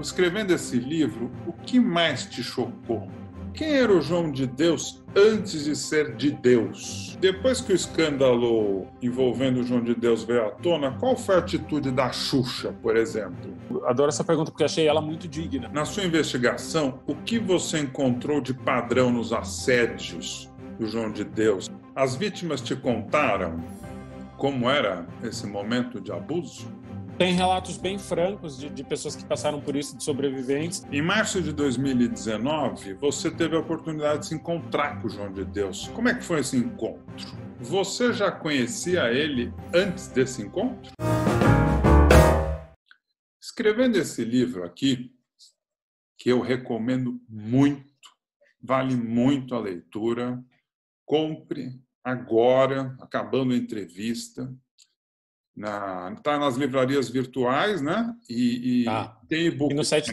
escrevendo esse livro, o que mais te chocou? Quem era o João de Deus antes de ser de Deus? Depois que o escândalo envolvendo o João de Deus veio à tona, qual foi a atitude da Xuxa, por exemplo? Adoro essa pergunta porque achei ela muito digna. Na sua investigação, o que você encontrou de padrão nos assédios do João de Deus? As vítimas te contaram como era esse momento de abuso? Tem relatos bem francos de, de pessoas que passaram por isso, de sobreviventes. Em março de 2019, você teve a oportunidade de se encontrar com o João de Deus. Como é que foi esse encontro? Você já conhecia ele antes desse encontro? Escrevendo esse livro aqui, que eu recomendo muito, vale muito a leitura, compre agora, acabando a entrevista na tá nas livrarias virtuais, né? E, e tá. tem e-book. no site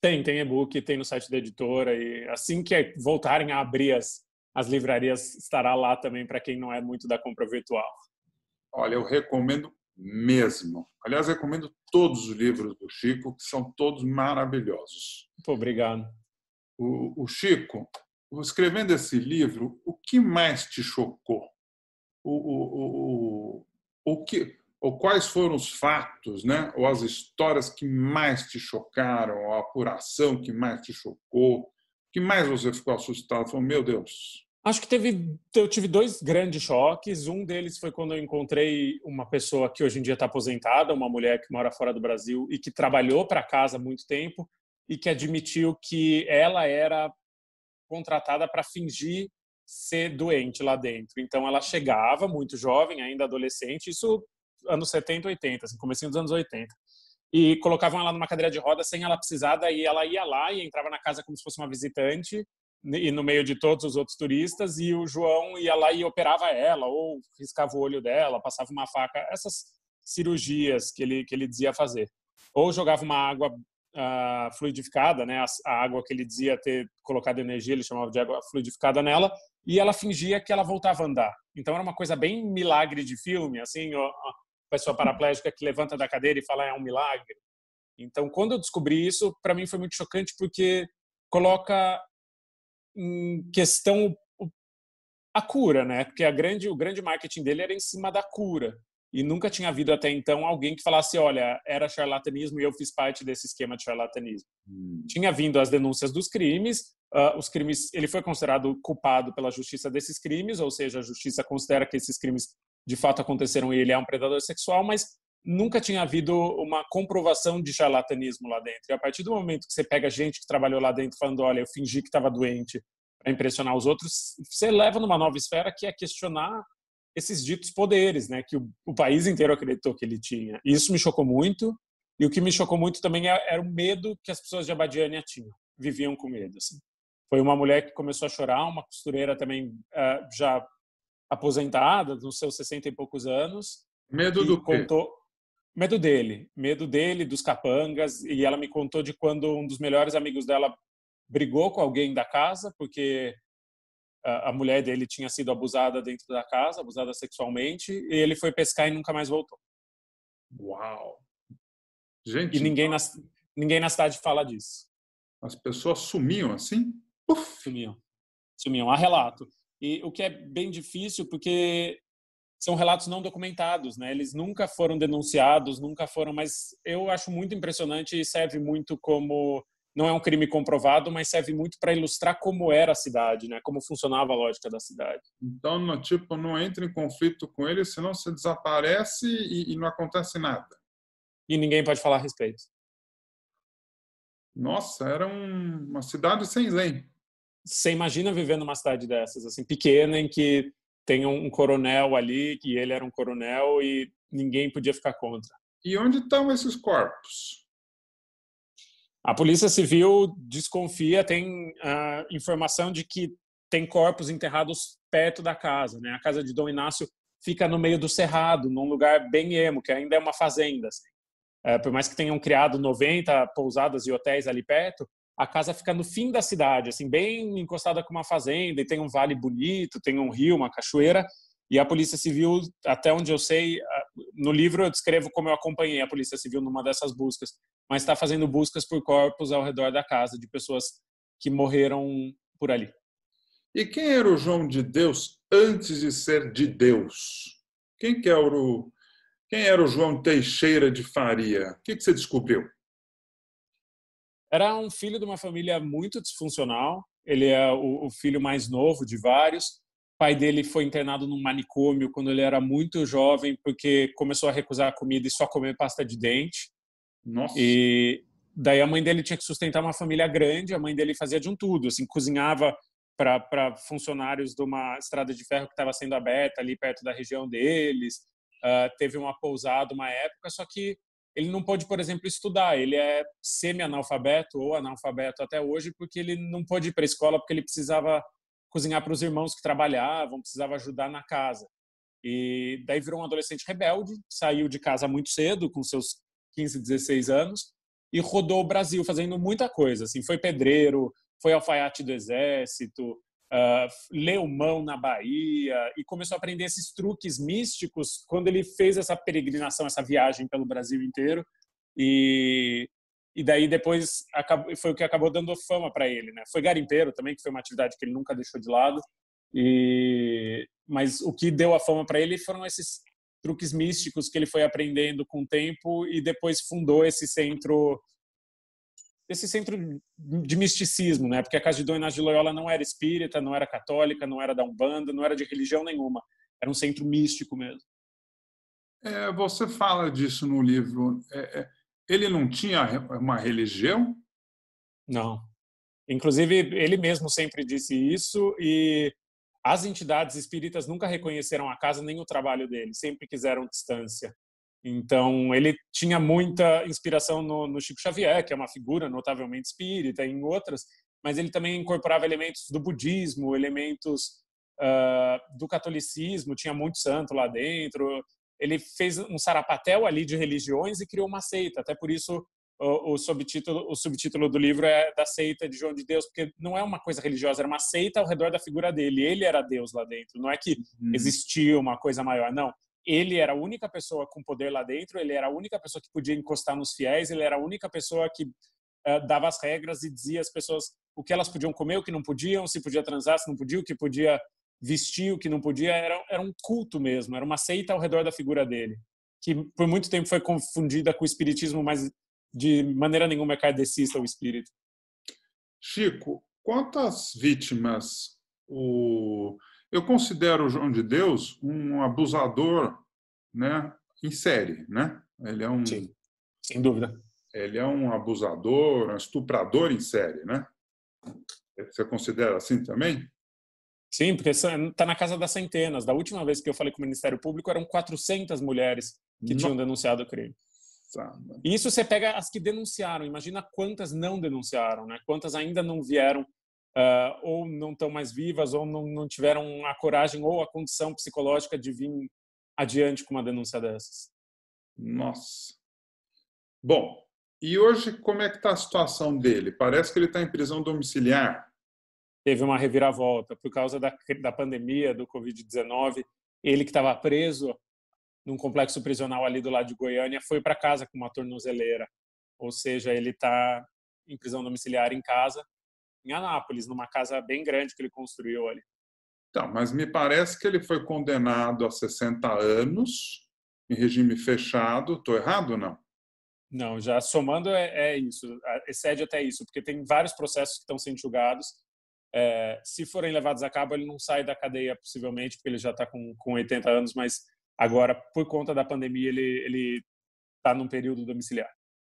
tem, tem e-book, tem no site da editora e assim que voltarem a abrir as, as livrarias estará lá também para quem não é muito da compra virtual. Olha, eu recomendo mesmo. Aliás, recomendo todos os livros do Chico, que são todos maravilhosos. Muito obrigado. O, o Chico, escrevendo esse livro, o que mais te chocou? O, o, o, o que, ou quais foram os fatos, né? Ou as histórias que mais te chocaram, a apuração que mais te chocou, que mais você ficou assustado, falou, meu Deus. Acho que teve, eu tive dois grandes choques. Um deles foi quando eu encontrei uma pessoa que hoje em dia está aposentada, uma mulher que mora fora do Brasil e que trabalhou para casa muito tempo e que admitiu que ela era contratada para fingir ser doente lá dentro. Então ela chegava muito jovem, ainda adolescente, isso anos 70, 80, assim, comecinho dos anos 80. E colocavam ela numa cadeira de roda sem ela precisar, daí ela ia lá e entrava na casa como se fosse uma visitante, e no meio de todos os outros turistas, e o João ia lá e operava ela, ou riscava o olho dela, passava uma faca, essas cirurgias que ele, que ele dizia fazer. Ou jogava uma água uh, fluidificada, né? A, a, água que ele dizia ter colocado energia, ele chamava de água fluidificada nela, e ela fingia que ela voltava a andar. Então era uma coisa bem milagre de filme, assim, ó, a pessoa paraplégica que levanta da cadeira e fala é um milagre. Então quando eu descobri isso, para mim foi muito chocante porque coloca em questão a cura, né? Porque a grande, o grande marketing dele era em cima da cura e nunca tinha havido até então alguém que falasse, olha, era charlatanismo e eu fiz parte desse esquema de charlatanismo. Hum. Tinha vindo as denúncias dos crimes, uh, os crimes, ele foi considerado culpado pela justiça desses crimes, ou seja, a justiça considera que esses crimes de fato aconteceram e ele é um predador sexual, mas nunca tinha havido uma comprovação de charlatanismo lá dentro. E a partir do momento que você pega gente que trabalhou lá dentro falando, olha, eu fingi que estava doente para impressionar os outros, você leva numa nova esfera que é questionar esses ditos poderes, né, que o, o país inteiro acreditou que ele tinha. E isso me chocou muito. E o que me chocou muito também é, era o medo que as pessoas de Abadiânia tinham, viviam com medo. Assim. Foi uma mulher que começou a chorar, uma costureira também uh, já aposentada, nos seus 60 e poucos anos. Medo do contou Medo dele, medo dele, dos capangas. E ela me contou de quando um dos melhores amigos dela brigou com alguém da casa, porque a mulher dele tinha sido abusada dentro da casa, abusada sexualmente, e ele foi pescar e nunca mais voltou. Uau! Gente. E ninguém então na, ninguém na cidade fala disso. As pessoas sumiam assim? Uf. Sumiam. Sumiam. Há relato. E o que é bem difícil, porque são relatos não documentados, né? Eles nunca foram denunciados, nunca foram, mas eu acho muito impressionante e serve muito como não é um crime comprovado, mas serve muito para ilustrar como era a cidade, né? Como funcionava a lógica da cidade. Então, no, tipo, não entra em conflito com ele, senão você desaparece e, e, não acontece nada. E ninguém pode falar a respeito. Nossa, era um, uma cidade sem lei. Você imagina viver numa cidade dessas, assim, pequena, em que tem um, um coronel ali, que ele era um coronel e ninguém podia ficar contra. E onde estão esses corpos? A Polícia Civil desconfia, tem uh, informação de que tem corpos enterrados perto da casa. Né? A casa de Dom Inácio fica no meio do cerrado, num lugar bem emo, que ainda é uma fazenda. Assim. Uh, por mais que tenham criado 90 pousadas e hotéis ali perto, a casa fica no fim da cidade, assim, bem encostada com uma fazenda, e tem um vale bonito, tem um rio, uma cachoeira. E a Polícia Civil, até onde eu sei, no livro eu descrevo como eu acompanhei a Polícia Civil numa dessas buscas, mas está fazendo buscas por corpos ao redor da casa de pessoas que morreram por ali. E quem era o João de Deus antes de ser de Deus? Quem que era o quem era o João Teixeira de Faria? O que, que você descobriu? Era um filho de uma família muito disfuncional. Ele é o, o filho mais novo de vários pai dele foi internado num manicômio quando ele era muito jovem porque começou a recusar a comida e só comer pasta de dente. Nossa. E daí a mãe dele tinha que sustentar uma família grande, a mãe dele fazia de um tudo, assim, cozinhava para funcionários de uma estrada de ferro que estava sendo aberta ali perto da região deles. Uh, teve uma pousada uma época, só que ele não pôde, por exemplo, estudar. Ele é semi-analfabeto ou analfabeto até hoje porque ele não pôde ir para a escola porque ele precisava cozinhar para os irmãos que trabalhavam, precisava ajudar na casa. E daí virou um adolescente rebelde, saiu de casa muito cedo, com seus 15, 16 anos, e rodou o Brasil fazendo muita coisa. Assim, foi pedreiro, foi alfaiate do exército, uh, leu mão na Bahia e começou a aprender esses truques místicos quando ele fez essa peregrinação, essa viagem pelo Brasil inteiro. E e daí depois acabou, foi o que acabou dando fama para ele, né? Foi garimpeiro também, que foi uma atividade que ele nunca deixou de lado. E mas o que deu a fama para ele foram esses truques místicos que ele foi aprendendo com o tempo e depois fundou esse centro esse centro de misticismo, né? Porque a Casa de Dona Inácio de Loyola não era espírita, não era católica, não era da Umbanda, não era de religião nenhuma. Era um centro místico mesmo. É, você fala disso no livro. É, é ele não tinha uma religião? Não. Inclusive, ele mesmo sempre disse isso e as entidades espíritas nunca reconheceram a casa nem o trabalho dele, sempre quiseram distância. Então, ele tinha muita inspiração no, no, Chico Xavier, que é uma figura notavelmente espírita, em outras, mas ele também incorporava elementos do budismo, elementos uh, do catolicismo, tinha muito santo lá dentro, ele fez um sarapatel ali de religiões e criou uma seita. Até por isso o, o, subtítulo, o subtítulo do livro é da seita de João de Deus, porque não é uma coisa religiosa, era uma seita ao redor da figura dele. Ele era Deus lá dentro. Não é que uhum. existia uma coisa maior, não. Ele era a única pessoa com poder lá dentro. Ele era a única pessoa que podia encostar nos fiéis. Ele era a única pessoa que uh, dava as regras e dizia às pessoas o que elas podiam comer, o que não podiam, se podia transar, se não podia, o que podia vestir o que não podia, era, era um culto mesmo, era uma seita ao redor da figura dele, que por muito tempo foi confundida com o espiritismo, mas de maneira nenhuma é kardecista o espírito. Chico, quantas vítimas o eu considero o João de Deus um abusador, né, em série, né? Ele é um Sim, sem dúvida. Ele é um abusador, um estuprador em série, né? Você considera assim também? Sim, porque está é, na casa das centenas. Da última vez que eu falei com o Ministério Público, eram 400 mulheres que não. tinham denunciado o crime. Tá, e isso você pega as que denunciaram. Imagina quantas não denunciaram, né? Quantas ainda não vieram uh, ou não estão mais vivas ou não, não tiveram a coragem ou a condição psicológica de vir adiante com uma denúncia dessas. Nossa. Bom, e hoje como é que está a situação dele? Parece que ele está em prisão domiciliar teve uma reviravolta por causa da, da pandemia do Covid-19. Ele que estava preso num complexo prisional ali do lado de Goiânia foi para casa com uma tornozeleira, ou seja, ele está em prisão domiciliar em casa, em Anápolis, numa casa bem grande que ele construiu ali. Tá, mas me parece que ele foi condenado a 60 anos em regime fechado. Estou errado, não? Não, já somando é, é isso, excede até isso, porque tem vários processos que estão sendo julgados é, se forem levados a cabo, ele não sai da cadeia, possivelmente, porque ele já está com, com 80 anos, mas agora, por conta da pandemia, ele está num período domiciliar.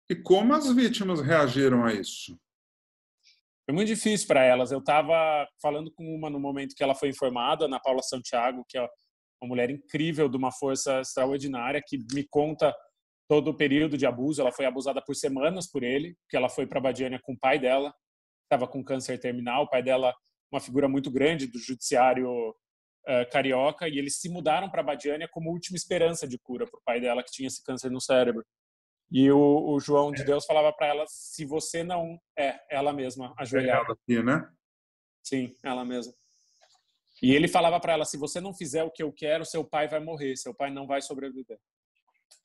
E como as vítimas reagiram a isso? Foi muito difícil para elas. Eu estava falando com uma no momento que ela foi informada, Ana Paula Santiago, que é uma mulher incrível, de uma força extraordinária, que me conta todo o período de abuso. Ela foi abusada por semanas por ele, que ela foi para Badiânia com o pai dela, estava com câncer terminal, o pai dela, uma figura muito grande do judiciário uh, carioca, e eles se mudaram para Badiânia como última esperança de cura para o pai dela, que tinha esse câncer no cérebro. E o, o João de é. Deus falava para ela: se você não. É, ela mesma, ajoelhada. É aqui, né? Sim, ela mesma. E ele falava para ela: se você não fizer o que eu quero, seu pai vai morrer, seu pai não vai sobreviver.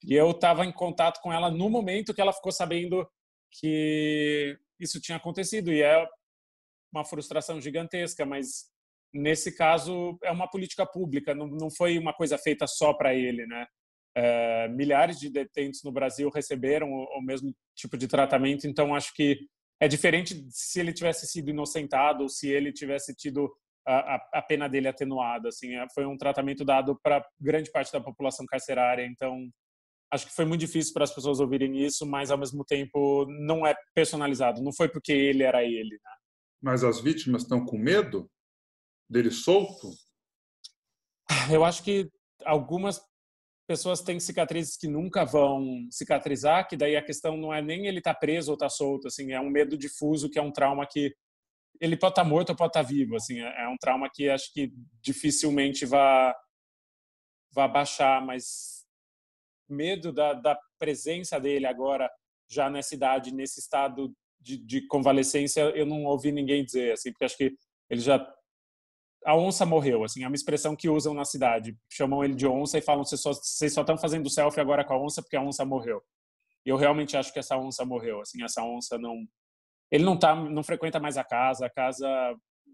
E eu estava em contato com ela no momento que ela ficou sabendo que isso tinha acontecido e é uma frustração gigantesca, mas nesse caso é uma política pública, não, não foi uma coisa feita só para ele, né? É, milhares de detentos no Brasil receberam o, o, mesmo tipo de tratamento, então acho que é diferente se ele tivesse sido inocentado ou se ele tivesse tido a, a, a pena dele atenuada, assim, é, foi um tratamento dado para grande parte da população carcerária, então acho que foi muito difícil para as pessoas ouvirem isso, mas ao mesmo tempo não é personalizado, não foi porque ele era ele. Né? Mas as vítimas estão com medo dele solto? Eu acho que algumas pessoas têm cicatrizes que nunca vão cicatrizar, que daí a questão não é nem ele estar tá preso ou estar tá solto, assim, é um medo difuso que é um trauma que ele pode estar tá morto ou pode estar tá vivo, assim, é, é um trauma que acho que dificilmente vai vai baixar, mas medo da, da presença dele agora já nessa idade, nesse estado de, de, convalescência, eu não ouvi ninguém dizer, assim, porque acho que ele já... A onça morreu, assim, é uma expressão que usam na cidade. Chamam ele de onça e falam, vocês só, vocês só estão fazendo selfie agora com a onça porque a onça morreu. E eu realmente acho que essa onça morreu, assim, essa onça não... Ele não tá, não frequenta mais a casa, a casa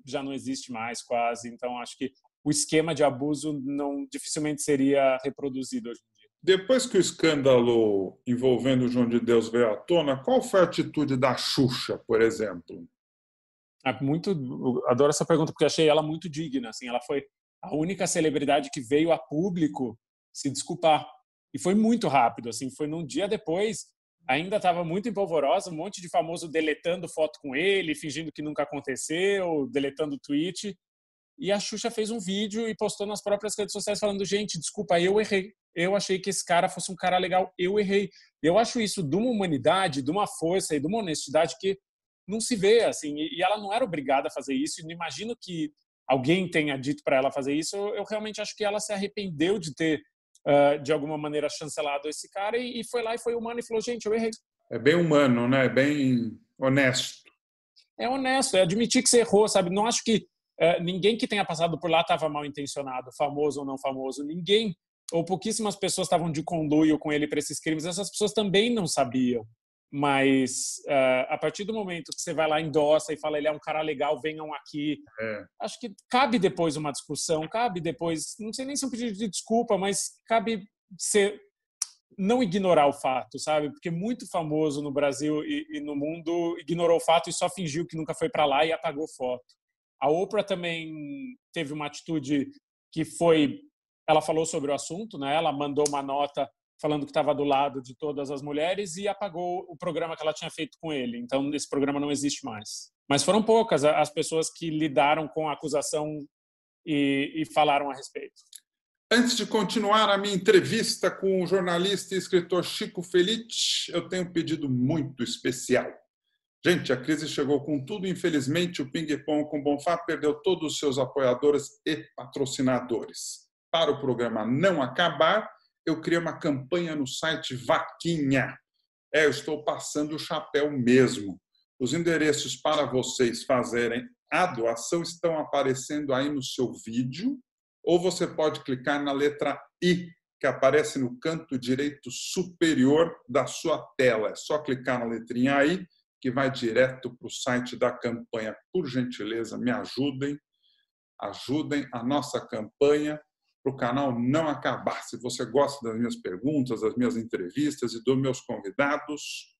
já não existe mais quase, então acho que o esquema de abuso não dificilmente seria reproduzido hoje depois que o escândalo envolvendo o João de Deus veio à tona, qual foi a atitude da Xuxa, por exemplo? É muito, adoro essa pergunta porque achei ela muito digna. Assim, ela foi a única celebridade que veio a público se desculpar e foi muito rápido. Assim, foi num dia depois. Ainda estava muito empolvorosa, um monte de famoso deletando foto com ele, fingindo que nunca aconteceu, deletando tweet. E a Xuxa fez um vídeo e postou nas próprias redes sociais falando: gente, desculpa, eu errei eu achei que esse cara fosse um cara legal, eu errei. Eu acho isso de uma humanidade, de uma força e de uma honestidade que não se vê, assim, e ela não era obrigada a fazer isso, e não imagino que alguém tenha dito para ela fazer isso, eu realmente acho que ela se arrependeu de ter, de alguma maneira, chancelado esse cara e foi lá e foi humano e falou, gente, eu errei. É bem humano, né? É bem honesto. É honesto, é admitir que você errou, sabe? Não acho que ninguém que tenha passado por lá estava mal intencionado, famoso ou não famoso. Ninguém ou pouquíssimas pessoas estavam de conluio com ele para esses crimes, essas pessoas também não sabiam. Mas uh, a partir do momento que você vai lá, endossa e fala, ele é um cara legal, venham aqui. É. Acho que cabe depois uma discussão, cabe depois, não sei nem se é um pedido de desculpa, mas cabe ser, não ignorar o fato, sabe? Porque muito famoso no Brasil e, e no mundo ignorou o fato e só fingiu que nunca foi para lá e apagou foto. A Oprah também teve uma atitude que foi ela falou sobre o assunto, né? Ela mandou uma nota falando que estava do lado de todas as mulheres e apagou o programa que ela tinha feito com ele. Então esse programa não existe mais. Mas foram poucas as pessoas que lidaram com a acusação e, e falaram a respeito. Antes de continuar a minha entrevista com o jornalista e escritor Chico Felice, eu tenho um pedido muito especial. Gente, a crise chegou com tudo. Infelizmente, o Ping Pong com Bonfá perdeu todos os seus apoiadores e patrocinadores para o programa não acabar, eu criei uma campanha no site Vaquinha. É, eu estou passando o chapéu mesmo. Os endereços para vocês fazerem a doação estão aparecendo aí no seu vídeo, ou você pode clicar na letra I, que aparece no canto direito superior da sua tela. É só clicar na letrinha I, que vai direto para o site da campanha. Por gentileza, me ajudem, ajudem a nossa campanha para o canal não acabar. Se você gosta das minhas perguntas, das minhas entrevistas e dos meus convidados,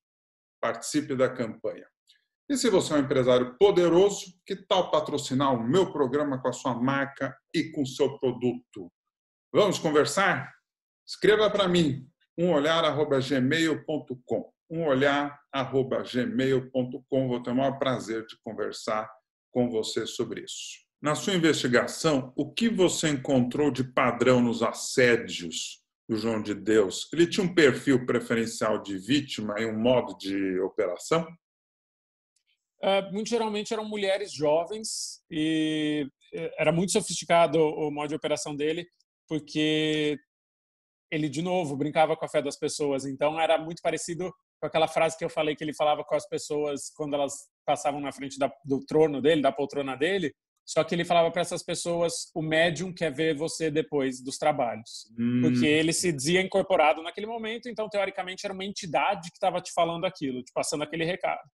participe da campanha. E se você é um empresário poderoso, que tal patrocinar o meu programa com a sua marca e com o seu produto? Vamos conversar? Escreva para mim, umolhar.gmail.com umolhar.gmail.com Vou ter o maior prazer de conversar com você sobre isso. Na sua investigação, o que você encontrou de padrão nos assédios do João de Deus? Ele tinha um perfil preferencial de vítima e um modo de operação? Uh, muito geralmente eram mulheres jovens e é, era muito sofisticado o modo de operação dele, porque ele, de novo, brincava com a fé das pessoas. Então, era muito parecido com aquela frase que eu falei que ele falava com as pessoas quando elas passavam na frente da, do trono dele, da poltrona dele, só que ele falava para essas pessoas: o médium quer ver você depois dos trabalhos. Hum. Porque ele se dizia incorporado naquele momento, então, teoricamente, era uma entidade que estava te falando aquilo, te passando aquele recado.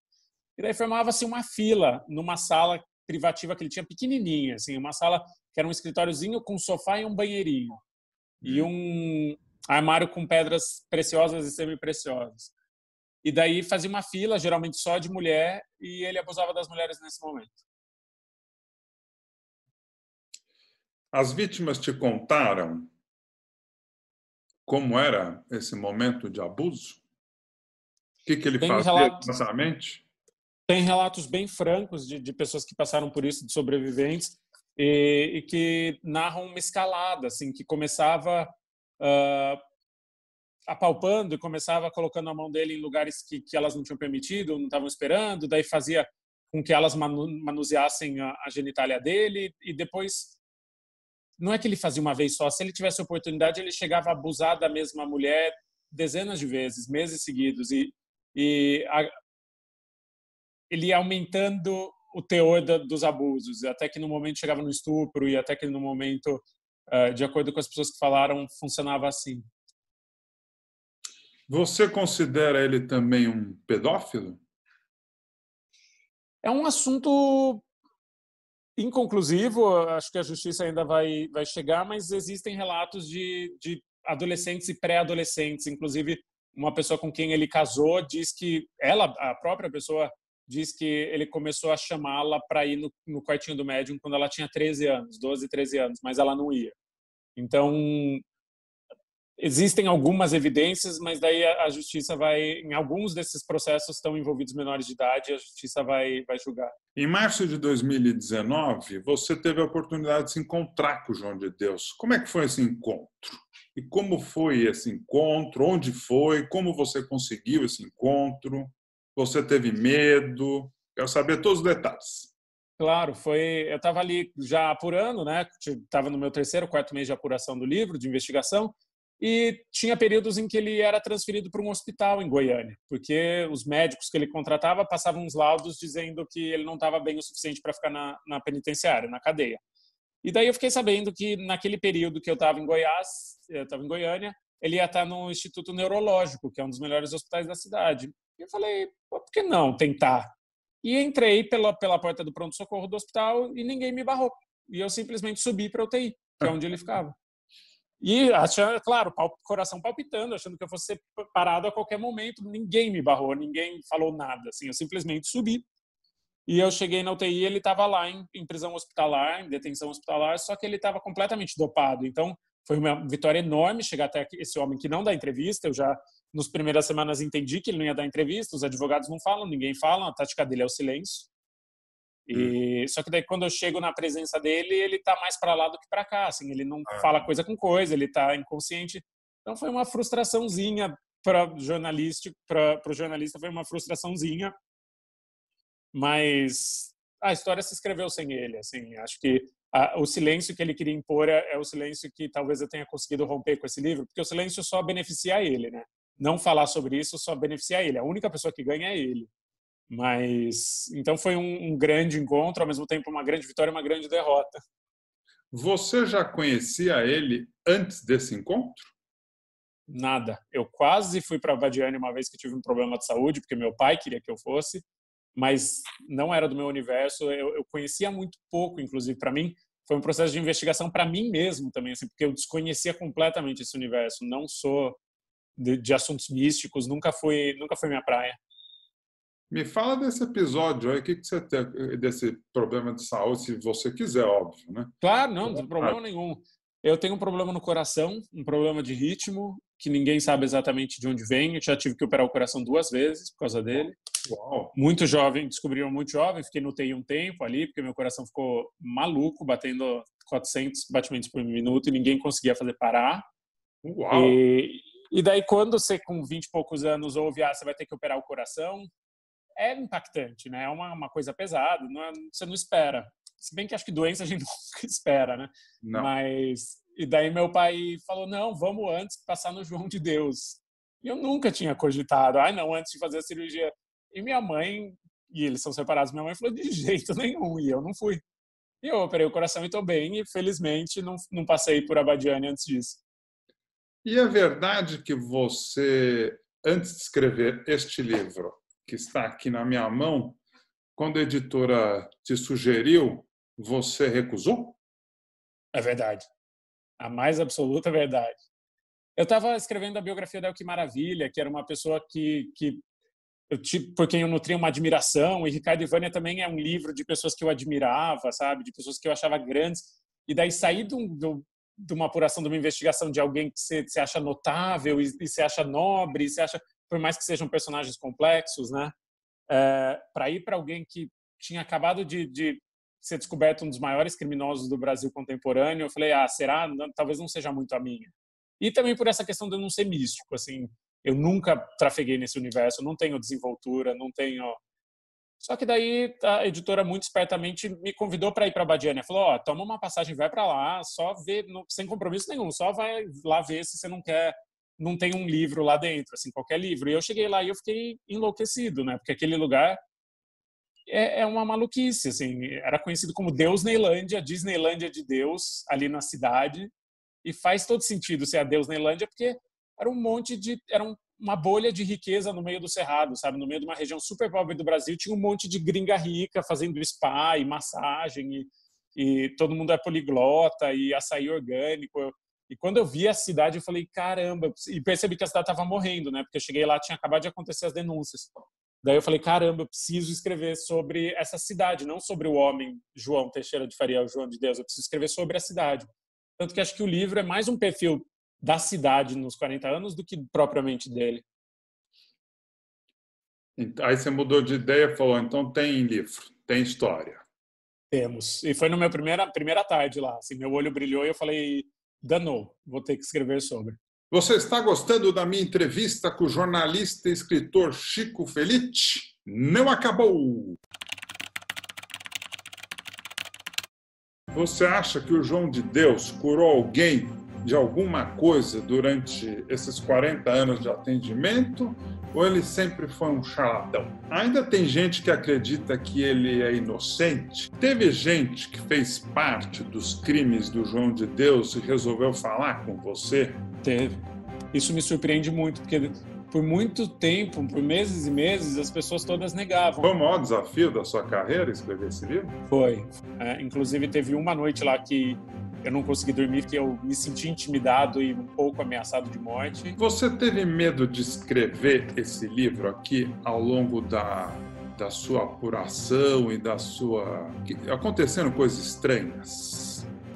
E daí formava-se uma fila numa sala privativa que ele tinha pequenininha, assim, uma sala que era um escritóriozinho com sofá e um banheirinho. Hum. E um armário com pedras preciosas e semi-preciosas. E daí fazia uma fila, geralmente só de mulher, e ele abusava das mulheres nesse momento. As vítimas te contaram como era esse momento de abuso? O que, que ele tem fazia relatos, exatamente? Tem relatos bem francos de, de, pessoas que passaram por isso, de sobreviventes, e, e que narram uma escalada, assim, que começava uh, apalpando e começava colocando a mão dele em lugares que, que elas não tinham permitido, não estavam esperando, daí fazia com que elas manu, manuseassem a, a genitália dele e depois não é que ele fazia uma vez só. Se ele tivesse oportunidade, ele chegava a abusar da mesma mulher dezenas de vezes, meses seguidos. E, e a, ele ia aumentando o teor da, dos abusos, até que no momento chegava no estupro, e até que no momento, uh, de acordo com as pessoas que falaram, funcionava assim. Você considera ele também um pedófilo? É um assunto inconclusivo, acho que a justiça ainda vai, vai chegar, mas existem relatos de, de adolescentes e pré-adolescentes, inclusive uma pessoa com quem ele casou diz que ela, a própria pessoa, diz que ele começou a chamá-la para ir no, no quartinho do médium quando ela tinha 13 anos, 12, 13 anos, mas ela não ia. Então, existem algumas evidências, mas daí a, justiça vai, em alguns desses processos estão envolvidos menores de idade, a justiça vai, vai julgar. Em março de 2019, você teve a oportunidade de se encontrar com o João de Deus. Como é que foi esse encontro? E como foi esse encontro? Onde foi? Como você conseguiu esse encontro? Você teve medo? Quero saber todos os detalhes. Claro, foi. Eu estava ali já apurando, né? Estava tipo, no meu terceiro, quarto mês de apuração do livro, de investigação e tinha períodos em que ele era transferido para um hospital em Goiânia, porque os médicos que ele contratava passavam uns laudos dizendo que ele não estava bem o suficiente para ficar na, na, penitenciária, na cadeia. E daí eu fiquei sabendo que naquele período que eu estava em Goiás, eu estava em Goiânia, ele ia estar no Instituto Neurológico, que é um dos melhores hospitais da cidade. E eu falei, por que não tentar? E entrei pela, pela porta do pronto-socorro do hospital e ninguém me barrou. E eu simplesmente subi para a UTI, que é ah. onde ele ficava. E, achando, claro, palp coração palpitando, achando que eu fosse ser parado a qualquer momento. Ninguém me barrou, ninguém falou nada. Assim, eu simplesmente subi. E eu cheguei na UTI, ele estava lá em, em, prisão hospitalar, em detenção hospitalar, só que ele estava completamente dopado. Então, foi uma vitória enorme chegar até esse homem que não dá entrevista. Eu já, nos primeiras semanas, entendi que ele não ia dar entrevista. Os advogados não falam, ninguém fala, a tática dele é o silêncio. E, hum. só que daí quando eu chego na presença dele, ele tá mais para lá do que para cá, assim, ele não ah. fala coisa com coisa, ele tá inconsciente. Então foi uma frustraçãozinha para jornalista, para o jornalista foi uma frustraçãozinha. Mas a história se escreveu sem ele, assim, acho que a, o silêncio que ele queria impor é, é o silêncio que talvez eu tenha conseguido romper com esse livro, porque o silêncio só beneficia ele, né? Não falar sobre isso só beneficia ele. A única pessoa que ganha é ele. Mas então foi um, um grande encontro, ao mesmo tempo uma grande vitória e uma grande derrota. Você já conhecia ele antes desse encontro? Nada. Eu quase fui para Badiane uma vez que tive um problema de saúde, porque meu pai queria que eu fosse, mas não era do meu universo. Eu, eu conhecia muito pouco, inclusive para mim foi um processo de investigação para mim mesmo também, assim, porque eu desconhecia completamente esse universo. Não sou de, de assuntos místicos, nunca foi, nunca foi minha praia. Me fala desse episódio aí, que, que você tem eh, desse problema de saúde, se você quiser, óbvio, né? Claro, não, não tem problema nenhum. Eu tenho um problema no coração, um problema de ritmo, que ninguém sabe exatamente de onde vem. Eu já tive que operar o coração duas vezes por causa dele. Uau. Muito jovem, descobriram muito jovem, fiquei no UTI um tempo ali, porque meu coração ficou maluco, batendo 400 batimentos por minuto e ninguém conseguia fazer parar. Uau! E, e daí, quando você, com 20 e poucos anos, ouve, ah, você vai ter que operar o coração, é impactante, né? É uma, uma coisa pesada, não é, você não espera. Se bem que acho que doença a gente nunca espera, né? Não. Mas e daí meu pai falou: "Não, vamos antes passar no João de Deus". E eu nunca tinha cogitado, ai ah, não, antes de fazer a cirurgia. E minha mãe, e eles são separados, minha mãe falou: "De jeito nenhum". E eu não fui. E eu operei o coração e estou bem, e felizmente não, não passei por Abadiane antes disso. E é verdade que você, antes de escrever este livro, que está aqui na minha mão, quando a editora te sugeriu, você recusou? É verdade. A mais absoluta verdade. Eu estava escrevendo a biografia da Elke Maravilha, que era uma pessoa que, que eu, tipo, por quem eu nutria uma admiração, e Ricardo e Vânia também é um livro de pessoas que eu admirava, sabe? De pessoas que eu achava grandes. E daí sair de, um, de uma apuração, de uma investigação de alguém que você, acha notável, e, se acha nobre, e você acha por mais que sejam personagens complexos, né? É, eh, para ir para alguém que tinha acabado de, de, ser descoberto um dos maiores criminosos do Brasil contemporâneo, eu falei, ah, será? talvez não seja muito a minha. E também por essa questão de eu não ser místico, assim, eu nunca trafeguei nesse universo, não tenho desenvoltura, não tenho só que daí a editora muito espertamente me convidou para ir para Badiânia. Falou: "Ó, oh, toma uma passagem, vai para lá, só ver, sem compromisso nenhum, só vai lá ver se você não quer não tem um livro lá dentro, assim, qualquer livro. E eu cheguei lá e eu fiquei enlouquecido, né? Porque aquele lugar é, é uma maluquice, assim. Era conhecido como Deus Neilândia Disneylândia de Deus, ali na cidade. E faz todo sentido ser a Deus Neilândia porque era um monte de... Era um, uma bolha de riqueza no meio do Cerrado, sabe? No meio de uma região super pobre do Brasil, tinha um monte de gringa rica fazendo spa e massagem e, e todo mundo é poliglota e açaí orgânico. Eu, e quando eu vi a cidade, eu falei, caramba, e percebi que a cidade estava morrendo, né? Porque eu cheguei lá, tinha acabado de acontecer as denúncias. Daí eu falei, caramba, eu preciso escrever sobre essa cidade, não sobre o homem João Teixeira de Faria, o João de Deus, eu preciso escrever sobre a cidade. Tanto que acho que o livro é mais um perfil da cidade nos 40 anos do que propriamente dele. Aí você mudou de ideia e falou, então tem livro, tem história. Temos. E foi na minha primeira, primeira tarde lá. Assim, meu olho brilhou e eu falei, danou, vou ter que escrever sobre. Você está gostando da minha entrevista com o jornalista e escritor Chico Felice? Não acabou! Você acha que o João de Deus curou alguém de alguma coisa durante esses 40 anos de atendimento ou ele sempre foi um charlatão? Ainda tem gente que acredita que ele é inocente? Teve gente que fez parte dos crimes do João de Deus e resolveu falar com você? Teve. Isso me surpreende muito, porque por muito tempo, por meses e meses, as pessoas todas negavam. Foi o maior desafio da sua carreira escrever esse livro? Foi. É, inclusive, teve uma noite lá que eu não consegui dormir porque eu me senti intimidado e um pouco ameaçado de morte. Você teve medo de escrever esse livro aqui ao longo da, da sua apuração e da sua. aconteceram coisas estranhas?